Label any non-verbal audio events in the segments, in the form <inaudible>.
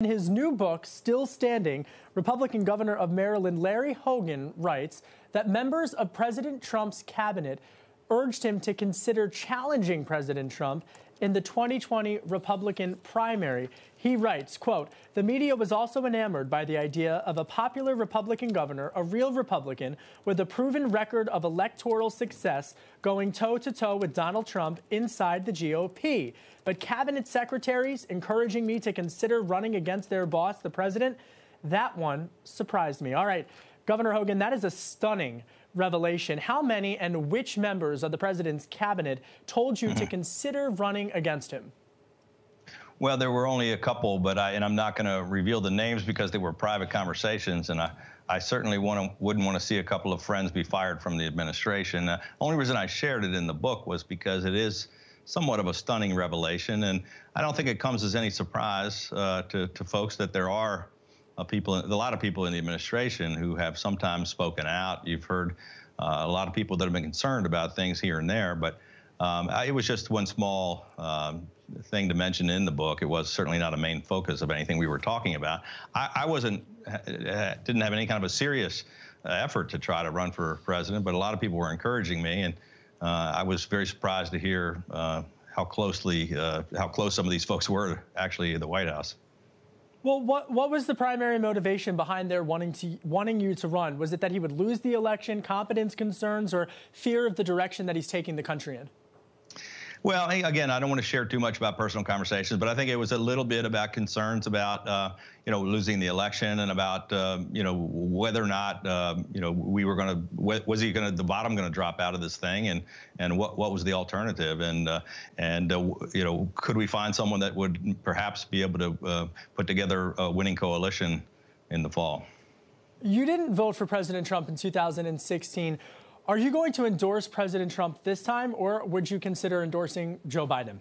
In his new book, Still Standing, Republican Governor of Maryland Larry Hogan writes that members of President Trump's cabinet urged him to consider challenging President Trump in the 2020 Republican primary. He writes, quote, the media was also enamored by the idea of a popular Republican governor, a real Republican with a proven record of electoral success, going toe to toe with Donald Trump inside the GOP. But cabinet secretaries encouraging me to consider running against their boss, the president, that one surprised me. All right. Governor Hogan, that is a stunning revelation. How many and which members of the president's cabinet told you to <laughs> consider running against him? Well, there were only a couple, but I and I'm not going to reveal the names because they were private conversations, and I. I certainly wanna, wouldn't want to see a couple of friends be fired from the administration. The uh, only reason I shared it in the book was because it is somewhat of a stunning revelation, and I don't think it comes as any surprise uh, to, to folks that there are uh, people, a lot of people in the administration who have sometimes spoken out. You've heard uh, a lot of people that have been concerned about things here and there, but um, I, it was just one small um, thing to mention in the book. It was certainly not a main focus of anything we were talking about. I, I wasn't, uh, didn't have any kind of a serious uh, effort to try to run for president, but a lot of people were encouraging me, and uh, I was very surprised to hear uh, how closely, uh, how close some of these folks were actually in the White House. Well, what, what was the primary motivation behind their wanting, to, wanting you to run? Was it that he would lose the election, competence concerns, or fear of the direction that he's taking the country in? Well, again, I don't want to share too much about personal conversations, but I think it was a little bit about concerns about uh, you know losing the election and about uh, you know whether or not uh, you know we were going to was he going to the bottom going to drop out of this thing and and what what was the alternative and uh, and uh, you know could we find someone that would perhaps be able to uh, put together a winning coalition in the fall. You didn't vote for President Trump in 2016. Are you going to endorse President Trump this time, or would you consider endorsing Joe Biden?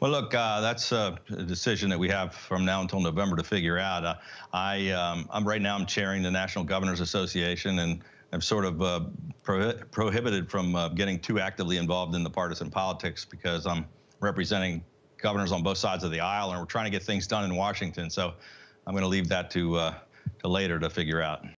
Well, look, uh, that's a decision that we have from now until November to figure out. Uh, I, um, I'm right now. I'm chairing the National Governors Association, and I'm sort of uh, pro prohibited from uh, getting too actively involved in the partisan politics because I'm representing governors on both sides of the aisle, and we're trying to get things done in Washington. So, I'm going to leave that to uh, to later to figure out.